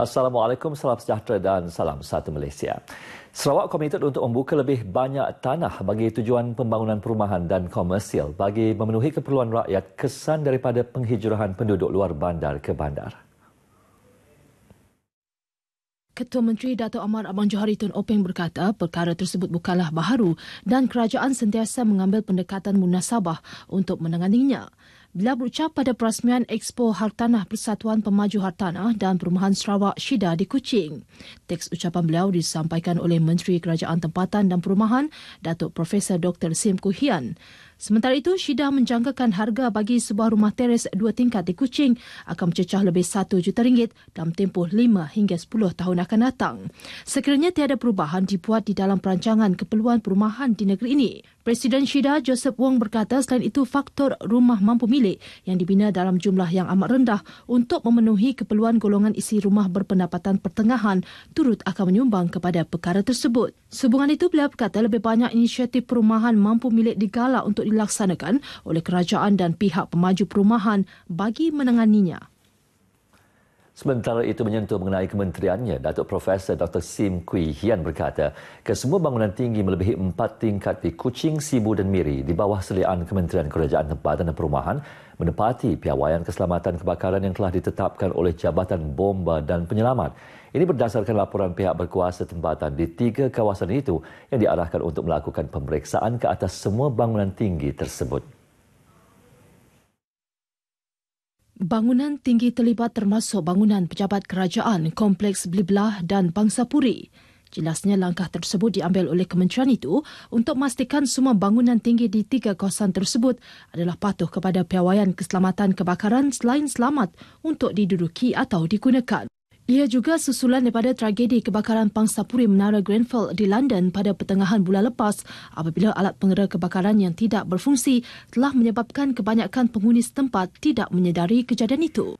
Assalamualaikum, salam sejahtera dan salam satu Malaysia. Sarawak komited untuk membuka lebih banyak tanah bagi tujuan pembangunan perumahan dan komersial bagi memenuhi keperluan rakyat kesan daripada penghijrahan penduduk luar bandar ke bandar. Ketua Menteri Datuk Amar Abang Johari Tun Openg berkata perkara tersebut bukanlah baharu dan kerajaan sentiasa mengambil pendekatan munasabah untuk menanganinya. Beliau berucap pada perasmian Expo Hartanah Persatuan Pemaju Hartanah dan Perumahan Sarawak Shida di Kuching. Teks ucapan beliau disampaikan oleh Menteri Kerajaan Tempatan dan Perumahan, Datuk Profesor Dr. Sim Kuhian. Sementara itu, Syedah menjangkakan harga bagi sebuah rumah teres dua tingkat di Kuching akan mencecah lebih satu juta ringgit dalam tempoh lima hingga sepuluh tahun akan datang. Sekiranya tiada perubahan dibuat di dalam perancangan keperluan perumahan di negeri ini. Presiden Syedah Joseph Wong berkata selain itu faktor rumah mampu milik yang dibina dalam jumlah yang amat rendah untuk memenuhi keperluan golongan isi rumah berpendapatan pertengahan turut akan menyumbang kepada perkara tersebut. Sehubungan itu beliau berkata lebih banyak inisiatif perumahan mampu milik digalak untuk dilaksanakan oleh kerajaan dan pihak pemaju perumahan bagi menanganinya. Sementara itu menyentuh mengenai kementeriannya, Datuk Profesor Dr. Sim Kui Hian berkata, kesemua bangunan tinggi melebihi empat tingkat di Kuching, Sibu dan Miri di bawah seliaan Kementerian Kerajaan Tempatan dan Perumahan menepati piawaian keselamatan kebakaran yang telah ditetapkan oleh Jabatan Bomba dan Penyelamat ini berdasarkan laporan pihak berkuasa tempatan di tiga kawasan itu yang diarahkan untuk melakukan pemeriksaan ke atas semua bangunan tinggi tersebut. Bangunan tinggi terlibat termasuk bangunan pejabat kerajaan, kompleks Bliblah dan Bangsa Puri. Jelasnya langkah tersebut diambil oleh kementerian itu untuk memastikan semua bangunan tinggi di tiga kawasan tersebut adalah patuh kepada piawaian keselamatan kebakaran selain selamat untuk diduduki atau digunakan. Ia juga susulan daripada tragedi kebakaran pangsapuri Menara Grenfell di London pada pertengahan bulan lepas apabila alat pengera kebakaran yang tidak berfungsi telah menyebabkan kebanyakan penghuni setempat tidak menyedari kejadian itu.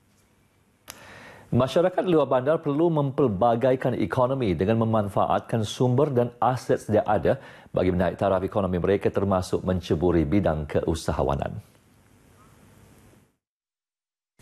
Masyarakat luar bandar perlu mempelbagaikan ekonomi dengan memanfaatkan sumber dan aset yang ada bagi menaik taraf ekonomi mereka termasuk menceburi bidang keusahawanan.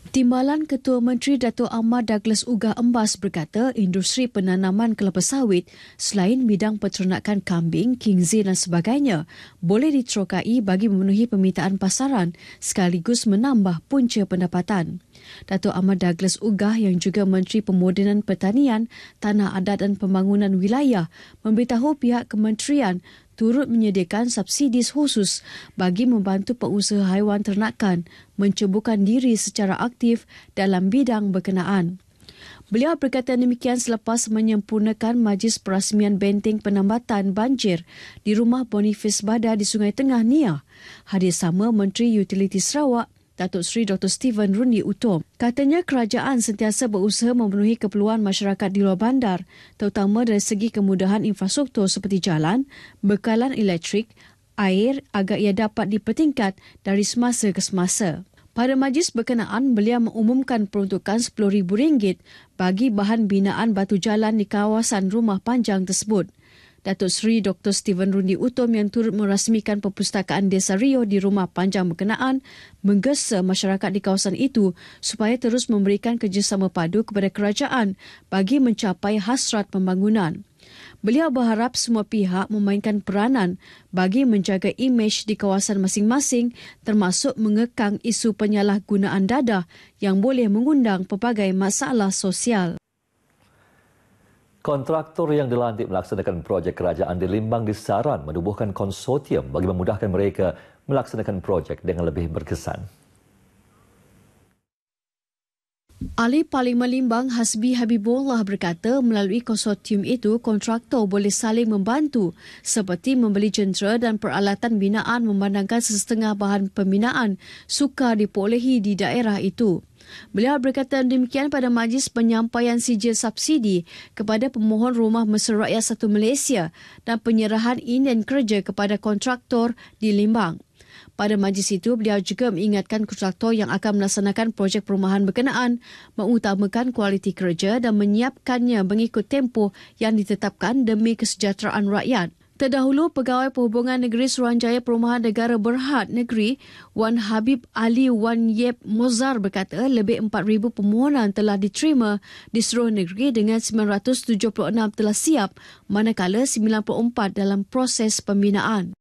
Timbalan Ketua Menteri Datuk Ahmad Douglas Uga Embas berkata industri penanaman kelapa sawit selain bidang peternakan kambing, kingzi dan sebagainya boleh diterokai bagi memenuhi permintaan pasaran sekaligus menambah punca pendapatan. Datuk Ahmad Douglas Uga yang juga Menteri Pemodenan Pertanian, Tanah Adat dan Pembangunan Wilayah memberitahu pihak kementerian turut menyediakan subsidi khusus bagi membantu pengusaha haiwan ternakan mencubukan diri secara aktif dalam bidang berkenaan. Beliau berkata demikian selepas menyempurnakan majlis perasmian benteng penambatan banjir di rumah Boniface Bada di Sungai Tengah Nia. Hadir sama Menteri Utiliti Sarawak Datuk Seri Dr. Stephen Rundi Utom. Katanya kerajaan sentiasa berusaha memenuhi keperluan masyarakat di luar bandar, terutama dari segi kemudahan infrastruktur seperti jalan, bekalan elektrik, air agar ia dapat dipertingkat dari semasa ke semasa. Pada majlis berkenaan, beliau mengumumkan peruntukan RM10,000 bagi bahan binaan batu jalan di kawasan rumah panjang tersebut. Datuk Seri Dr. Steven Rundi Utom yang turut merasmikan perpustakaan Desa Rio di rumah panjang berkenaan menggesa masyarakat di kawasan itu supaya terus memberikan kerjasama padu kepada kerajaan bagi mencapai hasrat pembangunan. Beliau berharap semua pihak memainkan peranan bagi menjaga imej di kawasan masing-masing termasuk mengekang isu penyalahgunaan dadah yang boleh mengundang pelbagai masalah sosial. Kontraktor yang dilantik melaksanakan projek kerajaan di Limbang disaran menubuhkan konsortium bagi memudahkan mereka melaksanakan projek dengan lebih berkesan. Ahli paling melimbang Hasbi Habibullah berkata melalui konsortium itu kontraktor boleh saling membantu seperti membeli jentera dan peralatan binaan memandangkan sesetengah bahan pembinaan suka dipolehi di daerah itu. Beliau berkata demikian pada majlis penyampaian sijil subsidi kepada pemohon rumah mesra rakyat satu Malaysia dan penyerahan inen kerja kepada kontraktor di Limbang. Pada majlis itu, beliau juga mengingatkan kontraktor yang akan melaksanakan projek perumahan berkenaan mengutamakan kualiti kerja dan menyiapkannya mengikut tempoh yang ditetapkan demi kesejahteraan rakyat. Terdahulu, Pegawai Perhubungan Negeri Suruhanjaya Perumahan Negara Berhad Negeri Wan Habib Ali Wan Yeb Mozar berkata lebih 4,000 permohonan telah diterima di seluruh negeri dengan 976 telah siap manakala 94 dalam proses pembinaan.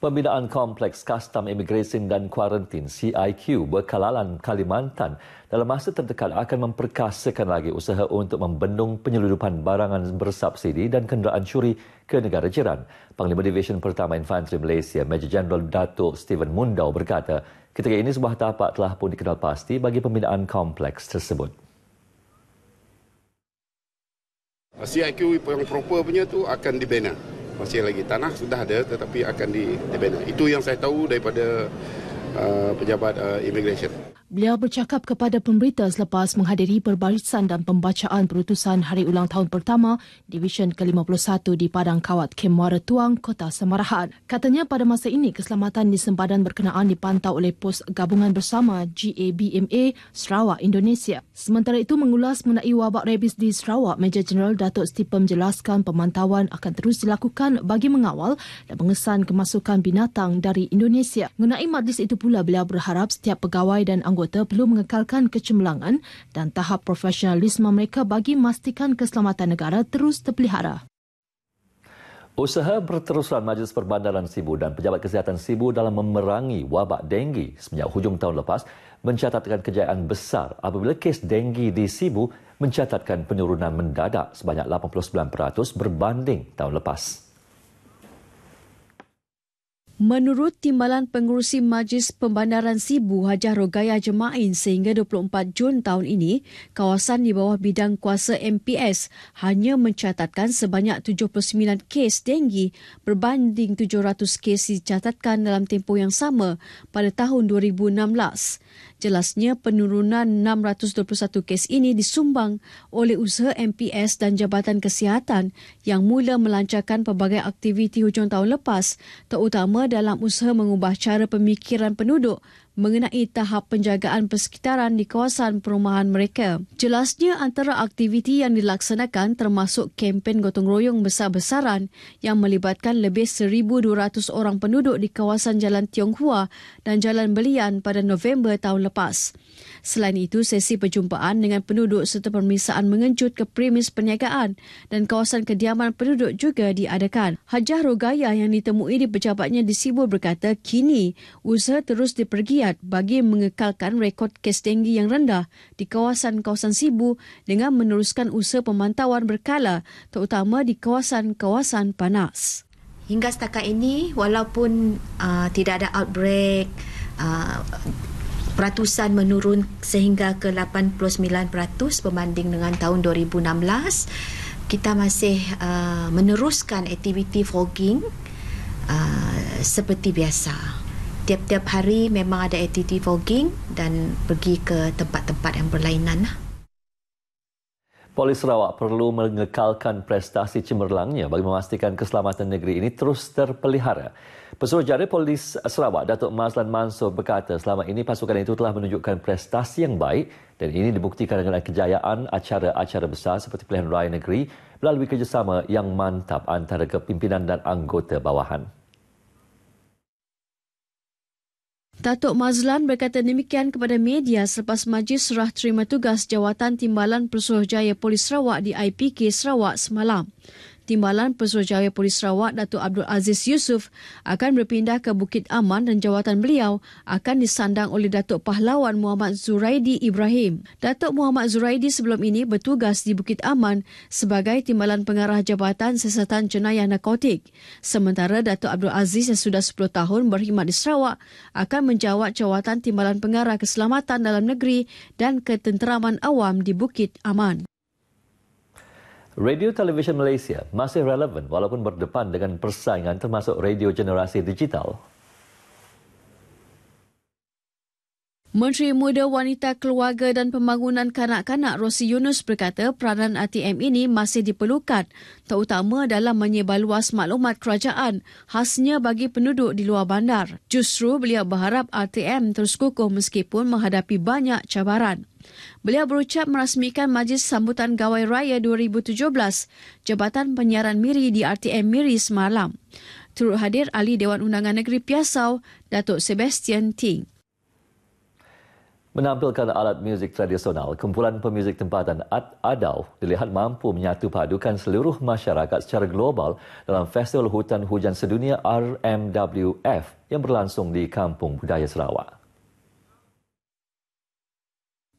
Pembinaan Kompleks Custom Immigration dan Quarantine CIQ berkalalan Kalimantan dalam masa terdekat akan memperkasakan lagi usaha untuk membendung penyeludupan barangan bersubsidi dan kenderaan curi ke negara jiran. Panglima Division Pertama Infanteri Malaysia, Major General Dato' Steven Mundau berkata, ketika ini sebuah tapak telah pun dikenal pasti bagi pembinaan kompleks tersebut. CIQ yang proper punya tu akan dibina masih lagi tanah sudah ada tetapi akan dibina. Itu yang saya tahu daripada uh, pejabat uh, immigration. Beliau bercakap kepada pemberita selepas menghadiri perbalasan dan pembacaan perutusan hari ulang tahun pertama Division ke-51 di Padang Kawat, Kem Muara Tuang, Kota Semarahan. Katanya pada masa ini keselamatan di sempadan berkenaan dipantau oleh Pos Gabungan Bersama GABMA Sarawak, Indonesia. Sementara itu mengulas mengenai wabak rabies di Sarawak, Major General Datuk Stipe menjelaskan pemantauan akan terus dilakukan bagi mengawal dan mengesan kemasukan binatang dari Indonesia. Mengenai majlis itu pula beliau berharap setiap pegawai dan anggota anggota perlu mengekalkan kecemerlangan dan tahap profesionalisme mereka bagi memastikan keselamatan negara terus terpelihara. Usaha berterusan Majlis Perbandaran Sibu dan Pejabat Kesihatan Sibu dalam memerangi wabak denggi sejak hujung tahun lepas mencatatkan kejayaan besar apabila kes denggi di Sibu mencatatkan penurunan mendadak sebanyak 89% berbanding tahun lepas. Menurut Timbalan Pengurusi Majlis Pembandaran Sibu Hajah Rogaya Jemain sehingga 24 Jun tahun ini, kawasan di bawah bidang kuasa MPS hanya mencatatkan sebanyak 79 kes denggi berbanding 700 kes dicatatkan dalam tempoh yang sama pada tahun 2016. Jelasnya penurunan 621 kes ini disumbang oleh usaha MPS dan Jabatan Kesihatan yang mula melancarkan pelbagai aktiviti hujung tahun lepas terutama dalam usaha mengubah cara pemikiran penduduk mengenai tahap penjagaan persekitaran di kawasan perumahan mereka. Jelasnya antara aktiviti yang dilaksanakan termasuk kempen gotong royong besar-besaran yang melibatkan lebih 1,200 orang penduduk di kawasan Jalan Tiong Hua dan Jalan Belian pada November tahun lepas. Selain itu, sesi perjumpaan dengan penduduk serta permisaan mengejut ke premis perniagaan dan kawasan kediaman penduduk juga diadakan. Hajah Rogaya yang ditemui di pejabatnya di Sibur berkata kini usaha terus dipergi kiat bagi mengekalkan rekod kes denggi yang rendah di kawasan-kawasan Sibu dengan meneruskan usaha pemantauan berkala terutama di kawasan-kawasan panas. Hingga setakat ini walaupun uh, tidak ada outbreak uh, peratusan menurun sehingga ke 89% berbanding dengan tahun 2016 kita masih uh, meneruskan aktiviti fogging uh, seperti biasa tiap-tiap hari memang ada aktiviti fogging dan pergi ke tempat-tempat yang berlainan. Lah. Polis Sarawak perlu mengekalkan prestasi cemerlangnya bagi memastikan keselamatan negeri ini terus terpelihara. Pesuruh jari Polis Sarawak, Datuk Mazlan Mansur berkata selama ini pasukan itu telah menunjukkan prestasi yang baik dan ini dibuktikan dengan kejayaan acara-acara besar seperti pilihan raya negeri melalui kerjasama yang mantap antara kepimpinan dan anggota bawahan. Datuk Mazlan berkata demikian kepada media selepas majlis serah terima tugas jawatan timbalan Pesuruhjaya Polis Sarawak di IPK Sarawak semalam. Timbalan Pesuruhjaya Polis Sarawak Datuk Abdul Aziz Yusuf akan berpindah ke Bukit Aman dan jawatan beliau akan disandang oleh Datuk Pahlawan Muhammad Zuraidi Ibrahim. Datuk Muhammad Zuraidi sebelum ini bertugas di Bukit Aman sebagai Timbalan Pengarah Jabatan Siasatan Jenayah Narkotik. Sementara Datuk Abdul Aziz yang sudah 10 tahun berkhidmat di Sarawak akan menjawat jawatan Timbalan Pengarah Keselamatan Dalam Negeri dan Ketenteraman Awam di Bukit Aman. Radio Televisyen Malaysia masih relevan walaupun berdepan dengan persaingan termasuk radio generasi digital. Menteri Muda Wanita Keluarga dan Pembangunan Kanak-Kanak Rosi Yunus berkata peranan ATM ini masih diperlukan terutama dalam menyebarluas maklumat kerajaan khasnya bagi penduduk di luar bandar. Justru beliau berharap ATM terus kukuh meskipun menghadapi banyak cabaran. Beliau berucap merasmikan Majlis Sambutan Gawai Raya 2017 Jabatan Penyiaran Miri di RTM Miri semalam. Turut hadir Ahli Dewan Undangan Negeri Piasau, Datuk Sebastian Ting menampilkan alat muzik tradisional, kumpulan pemuzik tempatan Ad Adau dilihat mampu menyatu padukan seluruh masyarakat secara global dalam Festival Hutan Hujan Sedunia RMWF yang berlangsung di Kampung Budaya Sarawak.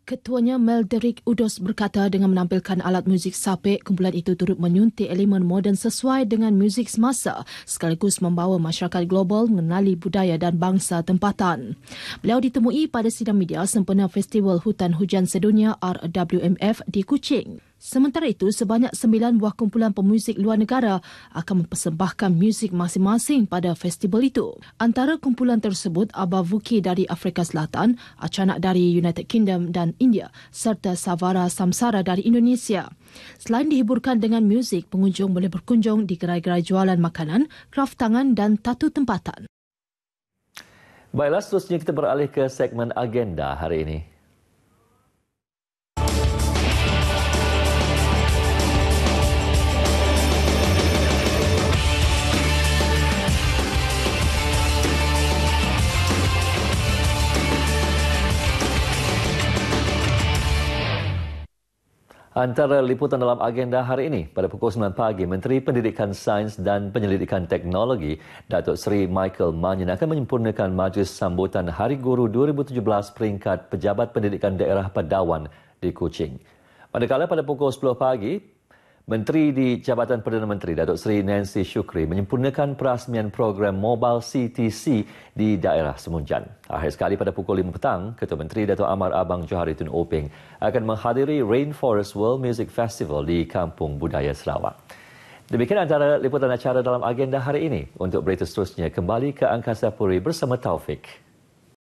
Ketuanya Melderick Udos berkata dengan menampilkan alat muzik sapek, kumpulan itu turut menyuntik elemen moden sesuai dengan muzik semasa sekaligus membawa masyarakat global mengenali budaya dan bangsa tempatan. Beliau ditemui pada sidang media sempena Festival Hutan Hujan Sedunia RWMF di Kuching. Sementara itu, sebanyak sembilan buah kumpulan pemuzik luar negara akan mempersembahkan muzik masing-masing pada festival itu. Antara kumpulan tersebut, Abavuki dari Afrika Selatan, Achanak dari United Kingdom dan India serta Savara Samsara dari Indonesia. Selain dihiburkan dengan muzik, pengunjung boleh berkunjung di gerai-gerai jualan makanan, kraft tangan dan tatu tempatan. Baiklah, seterusnya kita beralih ke segmen agenda hari ini. Antara liputan dalam agenda hari ini, pada pukul 9 pagi, Menteri Pendidikan Sains dan Penyelidikan Teknologi, Datuk Seri Michael Manyan akan menyempurnakan majlis sambutan Hari Guru 2017 peringkat Pejabat Pendidikan Daerah Padawan di Kuching. Pada kala pada pukul 10 pagi, Menteri di Jabatan Perdana Menteri Datuk Seri Nancy Shukri menyempurnakan perasmian program Mobile CTC di daerah Semunjan. Akhir sekali pada pukul 5 petang, Ketua Menteri Datuk Amar Abang Johari Tun Openg akan menghadiri Rainforest World Music Festival di Kampung Budaya Sarawak. Demikian antara liputan acara dalam agenda hari ini. Untuk berita seterusnya, kembali ke Angkasa Puri bersama Taufik.